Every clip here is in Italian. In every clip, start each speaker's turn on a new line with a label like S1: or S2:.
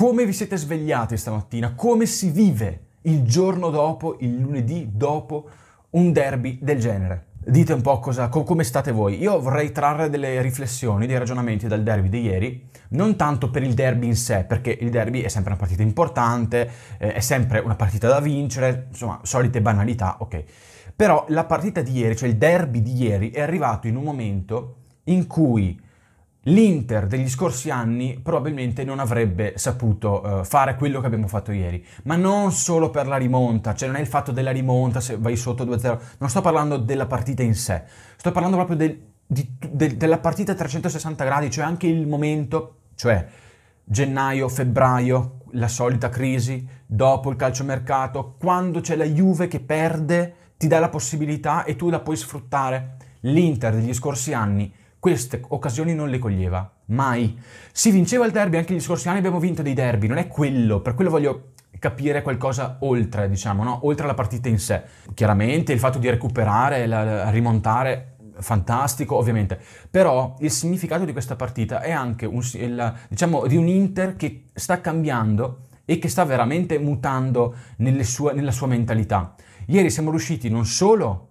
S1: Come vi siete svegliati stamattina? Come si vive il giorno dopo, il lunedì dopo un derby del genere? Dite un po' cosa, co- come state voi. Io vorrei trarre delle riflessioni, dei ragionamenti dal derby di ieri, non tanto per il derby in sé, perché il derby è sempre una partita importante, eh, è sempre una partita da vincere, insomma, solite banalità, ok. Però la partita di ieri, cioè il derby di ieri, è arrivato in un momento in cui l'Inter degli scorsi anni probabilmente non avrebbe saputo uh, fare quello che abbiamo fatto ieri, ma non solo per la rimonta, cioè non è il fatto della rimonta se vai sotto 2-0, non sto parlando della partita in sé, sto parlando proprio del, di, del, della partita a 360 gradi, cioè anche il momento, cioè gennaio, febbraio, la solita crisi, dopo il calciomercato, quando c'è la Juve che perde, ti dà la possibilità e tu la puoi sfruttare. L'Inter degli scorsi anni queste occasioni non le coglieva, mai. Si vinceva il derby, anche gli scorsi anni abbiamo vinto dei derby, non è quello, per quello voglio capire qualcosa oltre, diciamo, no? oltre alla partita in sé. Chiaramente il fatto di recuperare, la, la, rimontare, fantastico, ovviamente, però il significato di questa partita è anche un, il, diciamo, di un Inter che sta cambiando e che sta veramente mutando sue, nella sua mentalità. Ieri siamo riusciti non solo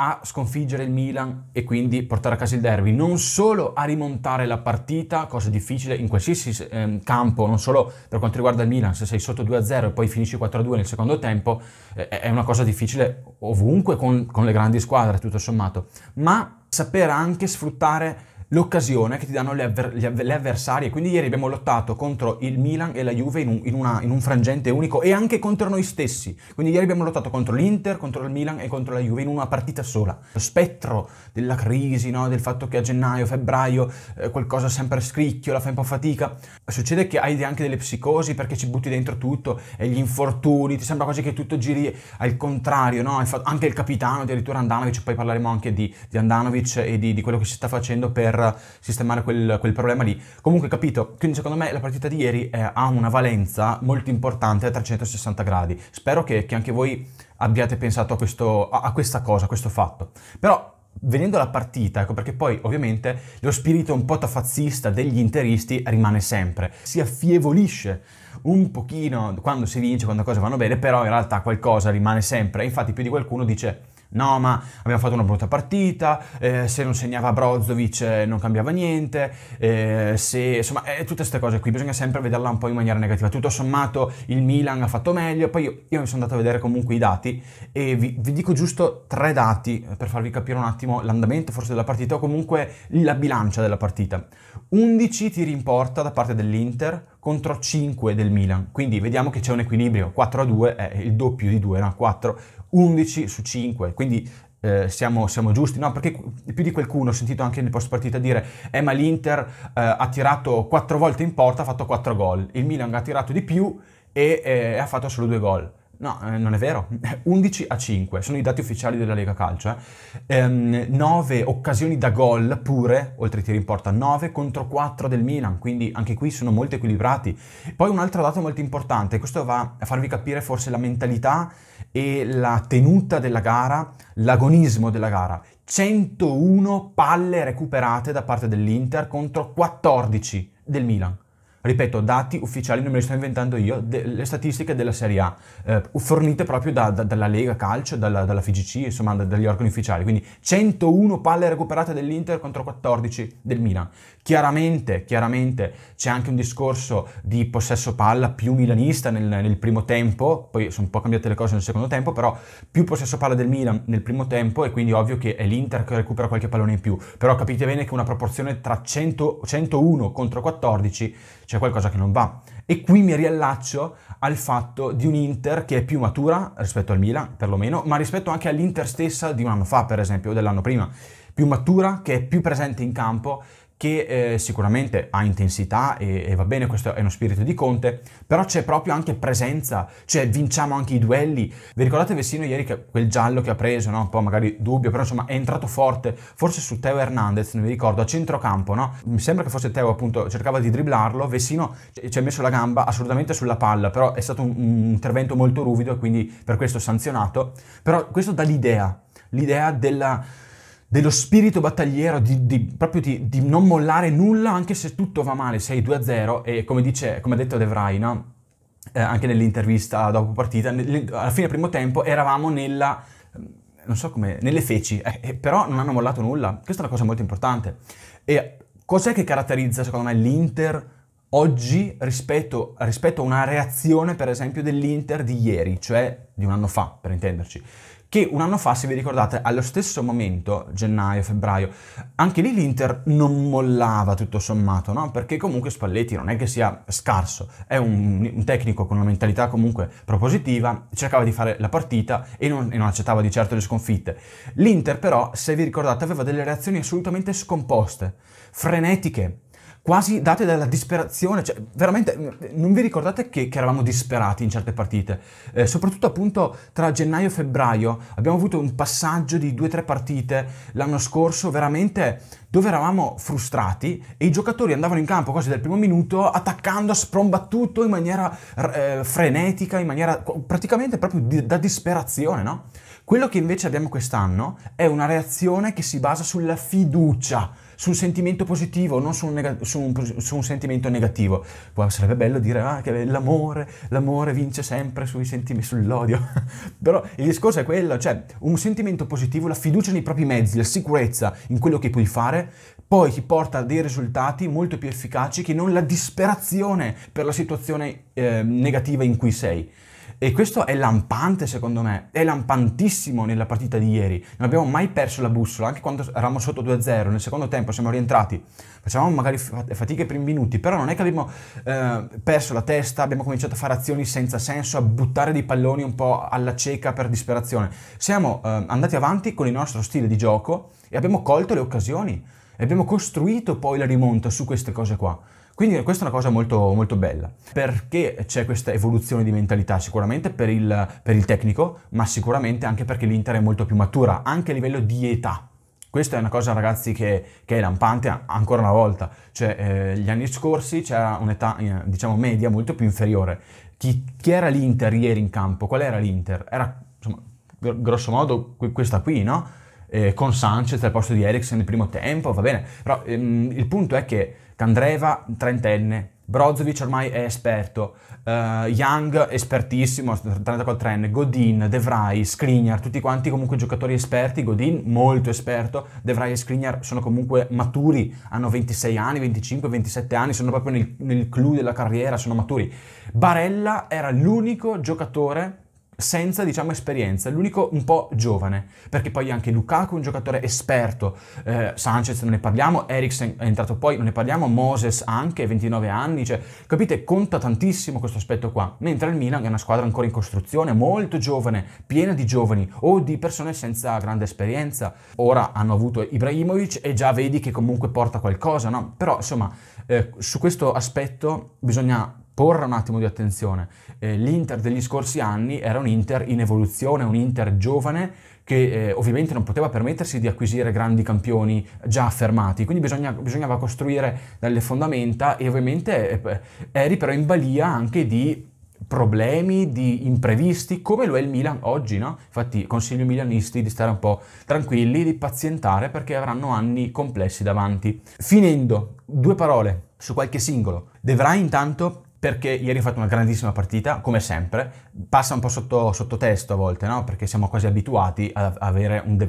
S1: a sconfiggere il Milan e quindi portare a casa il derby, non solo a rimontare la partita, cosa difficile in qualsiasi eh, campo, non solo per quanto riguarda il Milan, se sei sotto 2-0 e poi finisci 4-2 nel secondo tempo, eh, è una cosa difficile ovunque con, con le grandi squadre, tutto sommato, ma saper anche sfruttare l'occasione che ti danno le, avver- le avversarie. Quindi ieri abbiamo lottato contro il Milan e la Juve in un, in, una, in un, frangente unico e anche contro noi stessi. Quindi ieri abbiamo lottato contro l'Inter, contro il Milan e contro la Juve in una partita sola. Lo spettro della crisi, no? del fatto che a gennaio, febbraio eh, qualcosa sempre scricchiola, fai un po' fatica. Succede che hai anche delle psicosi perché ci butti dentro tutto e gli infortuni, ti sembra quasi che tutto giri al contrario, no? anche il capitano, addirittura Andanovic, poi parleremo anche di, di Andanovic e di, di quello che si sta facendo per per sistemare quel, quel problema lì. Comunque capito, quindi secondo me la partita di ieri eh, ha una valenza molto importante a 360 gradi. Spero che, che anche voi abbiate pensato a, questo, a, a questa cosa, a questo fatto. Però venendo alla partita, ecco perché poi ovviamente lo spirito un po' tafazzista degli interisti rimane sempre, si affievolisce un pochino quando si vince, quando le cose vanno bene, però in realtà qualcosa rimane sempre, infatti più di qualcuno dice no ma abbiamo fatto una brutta partita, eh, se non segnava Brozovic eh, non cambiava niente, eh, se, insomma eh, tutte queste cose qui bisogna sempre vederla un po' in maniera negativa. Tutto sommato il Milan ha fatto meglio, poi io, io mi sono andato a vedere comunque i dati e vi, vi, dico giusto tre dati eh, per farvi capire un attimo l'andamento forse della partita o comunque la bilancia della partita. 11 tiri in porta da parte dell'Inter, contro 5 del Milan. Quindi vediamo che c'è un equilibrio, 4 a 2 è il doppio di 2, no? 4, 11 su 5, quindi eh, siamo, siamo, giusti, no? Perché più di qualcuno ho sentito anche nel post partita dire: Eh, ma l'Inter eh, ha tirato 4 volte in porta, ha fatto 4 gol. Il Milan ha tirato di più e eh, ha fatto solo 2 gol. No, eh, non è vero. 11 a 5 sono i dati ufficiali della Lega Calcio. Eh. Ehm, 9 occasioni da gol pure, oltre ai tiri in porta, 9 contro 4 del Milan, quindi anche qui sono molto equilibrati. Poi un altro dato molto importante, questo va a farvi capire forse la mentalità e la tenuta della gara, l'agonismo della gara. 101 palle recuperate da parte dell'Inter contro 14 del Milan ripeto, dati ufficiali, non me li sto inventando io, de- le statistiche della Serie A, eh, fornite proprio da, da, dalla Lega Calcio, dalla, dalla FGC, insomma, da, dagli organi ufficiali. Quindi 101 palle recuperate dell'Inter contro 14 del Milan. Chiaramente, chiaramente c'è anche un discorso di possesso palla più milanista nel, nel primo tempo, poi sono un po' cambiate le cose nel secondo tempo, però più possesso palla del Milan nel primo tempo e quindi ovvio che è l'Inter che recupera qualche pallone in più. Però capite bene che una proporzione tra 100, 101 contro 14 c'è qualcosa che non va. E qui mi riallaccio al fatto di un Inter che è più matura rispetto al Milan, perlomeno, ma rispetto anche all'Inter stessa di un anno fa, per esempio, o dell'anno prima. Più matura, che è più presente in campo, che eh, sicuramente ha intensità e, e, va bene, questo è uno spirito di Conte, però c'è proprio anche presenza, cioè vinciamo anche i duelli. Vi ricordate Vessino ieri che quel giallo che ha preso, no? un po' magari dubbio, però insomma è entrato forte, forse su Teo Hernandez, non mi ricordo, a centrocampo, no? mi sembra che fosse Teo appunto, cercava di dribblarlo, Vessino ci ha messo la gamba assolutamente sulla palla, però è stato un, un intervento molto ruvido e quindi per questo sanzionato, però questo dà l'idea, l'idea della dello spirito battagliero, di, di proprio di, di, non mollare nulla anche se tutto va male, sei 2-0 e come, dice, come ha detto De Vrij, no? eh, anche nell'intervista dopo partita, nel, alla fine del primo tempo eravamo nella, non so come, nelle feci, eh, eh, però non hanno mollato nulla, questa è una cosa molto importante. E cos'è che caratterizza secondo me l'Inter oggi rispetto, rispetto a una reazione per esempio dell'Inter di ieri, cioè di un anno fa per intenderci? che un anno fa, se vi ricordate, allo stesso momento, gennaio, febbraio, anche lì l'Inter non mollava tutto sommato, no? perché comunque Spalletti non è che sia scarso, è un, un tecnico con una mentalità comunque propositiva, cercava di fare la partita e non, e non accettava di certo le sconfitte. L'Inter però, se vi ricordate, aveva delle reazioni assolutamente scomposte, frenetiche, quasi date dalla disperazione, cioè veramente non vi ricordate che, che eravamo disperati in certe partite, eh, soprattutto appunto tra gennaio e febbraio abbiamo avuto un passaggio di due o tre partite l'anno scorso veramente dove eravamo frustrati e i giocatori andavano in campo quasi dal primo minuto attaccando a sprombattuto in maniera eh, frenetica, in maniera praticamente proprio di, da disperazione, no? Quello che invece abbiamo quest'anno è una reazione che si basa sulla fiducia su un sentimento positivo, non su un, neg- su un, su un sentimento negativo. Wow, sarebbe bello dire ah, che l'amore, l'amore vince sempre sentimi- sull'odio. Però il discorso è quello, cioè un sentimento positivo, la fiducia nei propri mezzi, la sicurezza in quello che puoi fare, poi ti porta a dei risultati molto più efficaci che non la disperazione per la situazione eh, negativa in cui sei. E questo è lampante secondo me, è lampantissimo nella partita di ieri. Non abbiamo mai perso la bussola, anche quando eravamo sotto 2-0, nel secondo tempo siamo rientrati, facevamo magari fatiche per i minuti, però non è che abbiamo eh, perso la testa, abbiamo cominciato a fare azioni senza senso, a buttare dei palloni un po' alla cieca per disperazione. Siamo eh, andati avanti con il nostro stile di gioco e abbiamo colto le occasioni e abbiamo costruito poi la rimonta su queste cose qua. Quindi questa è una cosa molto, molto bella. Perché c'è questa evoluzione di mentalità? Sicuramente per il, per il tecnico, ma sicuramente anche perché l'Inter è molto più matura, anche a livello di età. Questa è una cosa, ragazzi, che, che, è lampante ancora una volta. Cioè, eh, gli anni scorsi c'era un'età, eh, diciamo, media molto più inferiore. Chi, chi, era l'Inter ieri in campo? Qual era l'Inter? Era, insomma, grosso modo questa qui, no? eh, con Sanchez al posto di Eriksen nel primo tempo, va bene, però ehm, il punto è che Candreva, trentenne, Brozovic ormai è esperto, uh, Young espertissimo, 34enne, Godin, De Vrij, Skriniar, tutti quanti comunque giocatori esperti, Godin molto esperto, De Vrij e Skriniar sono comunque maturi, hanno 26 anni, 25, 27 anni, sono proprio nel, nel clou della carriera, sono maturi. Barella era l'unico giocatore senza diciamo esperienza, l'unico un po' giovane, perché poi anche Lukaku è un giocatore esperto, eh, Sanchez non ne parliamo, Eriksen è entrato poi, non ne parliamo, Moses anche, 29 anni, cioè capite, conta tantissimo questo aspetto qua, mentre il Milan è una squadra ancora in costruzione, molto giovane, piena di giovani o di persone senza grande esperienza, ora hanno avuto Ibrahimovic e già vedi che comunque porta qualcosa, no? Però insomma eh, su questo aspetto bisogna porre un attimo di attenzione. Eh, L'Inter degli scorsi anni era un Inter in evoluzione, un Inter giovane che eh, ovviamente non poteva permettersi di acquisire grandi campioni già affermati, quindi bisogna, bisognava costruire dalle fondamenta e ovviamente eh, eri però in balia anche di problemi, di imprevisti, come lo è il Milan oggi, no? Infatti consiglio ai milanisti di stare un po' tranquilli, di pazientare perché avranno anni complessi davanti. Finendo, due parole su qualche singolo. De intanto perché ieri ha fatto una grandissima partita, come sempre, passa un po' sotto, sotto testo a volte, no? perché siamo quasi abituati ad avere un De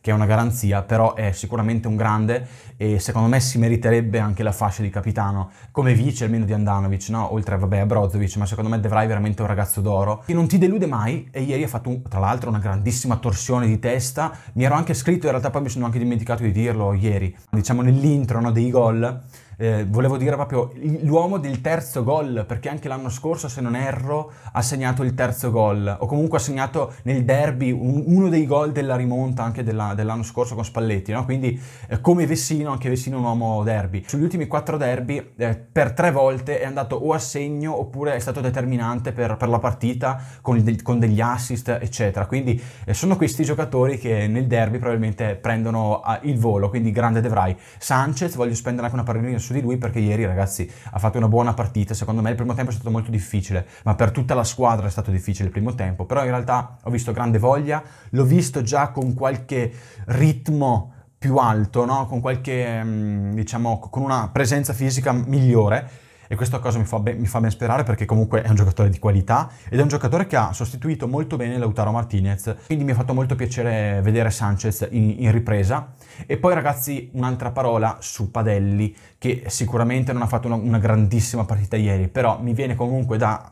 S1: che è una garanzia, però è sicuramente un grande e secondo me si meriterebbe anche la fascia di capitano, come vice almeno di Andanovic, no? oltre vabbè, a Brozovic, ma secondo me De è veramente un ragazzo d'oro, che non ti delude mai e ieri ha fatto un, tra l'altro una grandissima torsione di testa, mi ero anche scritto, in realtà poi mi sono anche dimenticato di dirlo ieri, diciamo nell'intro no, dei gol, eh, volevo dire proprio l'uomo del terzo gol, perché anche l'anno scorso, se non erro, ha segnato il terzo gol, o comunque ha segnato nel derby un, uno dei gol della rimonta anche della, dell'anno scorso con Spalletti, no? quindi eh, come Vessino, anche Vessino è un uomo derby. Sugli ultimi quattro derby, eh, per tre volte è andato o a segno oppure è stato determinante per, per la partita con, de- con, degli assist, eccetera. Quindi eh, sono questi giocatori che nel derby probabilmente prendono ah, il volo, quindi grande Devrai. Sanchez, voglio spendere anche una parolina su su di lui perché ieri ragazzi ha fatto una buona partita, secondo me il primo tempo è stato molto difficile, ma per tutta la squadra è stato difficile il primo tempo, però in realtà ho visto grande voglia, l'ho visto già con qualche ritmo più alto, no? con qualche, mm, diciamo, con una presenza fisica migliore e questa cosa mi fa, ben, mi fa, ben, sperare perché comunque è un giocatore di qualità ed è un giocatore che ha sostituito molto bene Lautaro Martinez, quindi mi ha fatto molto piacere vedere Sanchez in, in ripresa. E poi ragazzi un'altra parola su Padelli che sicuramente non ha fatto una, una grandissima partita ieri, però mi viene comunque da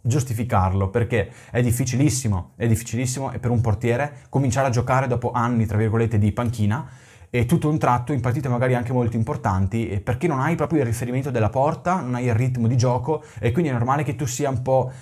S1: giustificarlo perché è difficilissimo, è difficilissimo per un portiere cominciare a giocare dopo anni, tra virgolette, di panchina e tutto un tratto in partite magari anche molto importanti eh, perché non hai proprio il riferimento della porta, non hai il ritmo di gioco e quindi è normale che tu sia un po'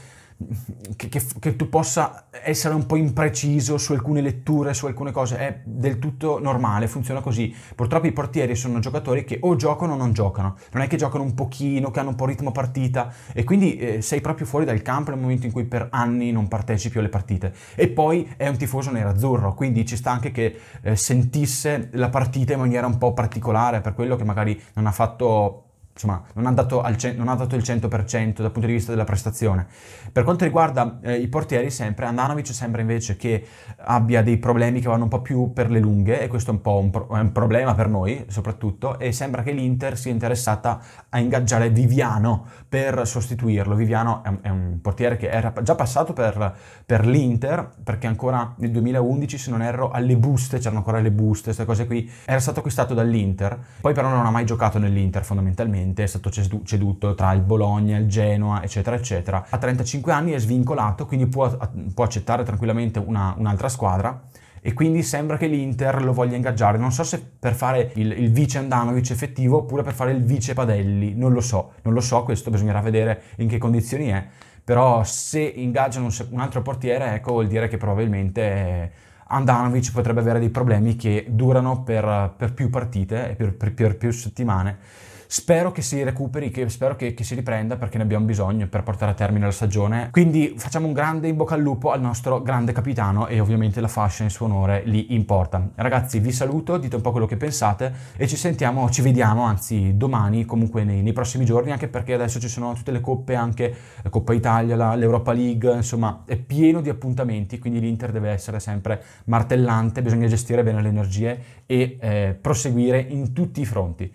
S1: che, che, che, tu possa essere un po' impreciso su alcune letture, su alcune cose, è del tutto normale, funziona così. Purtroppo i portieri sono giocatori che o giocano o non giocano, non è che giocano un pochino, che hanno un po' ritmo partita e quindi eh, sei proprio fuori dal campo nel momento in cui per anni non partecipi alle partite. E poi è un tifoso nerazzurro, quindi ci sta anche che eh, sentisse la partita in maniera un po' particolare, per quello che magari non ha fatto insomma, non ha, dato al, non ha dato il 100% dal punto di vista della prestazione. Per quanto riguarda eh, i portieri, sempre Andanovic sembra invece che abbia dei problemi che vanno un po' più per le lunghe e questo è un po' un, pro- un problema per noi soprattutto e sembra che l'Inter sia interessata a ingaggiare Viviano per sostituirlo. Viviano è un, è un portiere che era già passato per, per, l'Inter perché ancora nel 2011 se non erro alle buste, c'erano ancora le buste, queste cose qui, era stato acquistato dall'Inter, poi però non ha mai giocato nell'Inter fondamentalmente recentemente, è stato ceduto tra il Bologna, il Genoa, eccetera, eccetera. A 35 anni è svincolato, quindi può, può accettare tranquillamente una, un'altra squadra e quindi sembra che l'Inter lo voglia ingaggiare. Non so se per fare il, il, vice Andanovic effettivo oppure per fare il vice Padelli, non lo so, non lo so, questo bisognerà vedere in che condizioni è, però se ingaggiano un, altro portiere, ecco, vuol dire che probabilmente Andanovic potrebbe avere dei problemi che durano per, per più partite e per, per, per più settimane Spero che si recuperi, che spero che, che si riprenda perché ne abbiamo bisogno per portare a termine la stagione. Quindi facciamo un grande in bocca al lupo al nostro grande capitano e ovviamente la fascia in suo onore lì importa. Ragazzi vi saluto, dite un po' quello che pensate e ci sentiamo, ci vediamo anzi domani comunque nei, nei prossimi giorni anche perché adesso ci sono tutte le coppe anche la Coppa Italia, la, l'Europa League, insomma è pieno di appuntamenti quindi l'Inter deve essere sempre martellante, bisogna gestire bene le energie e eh, proseguire in tutti i fronti.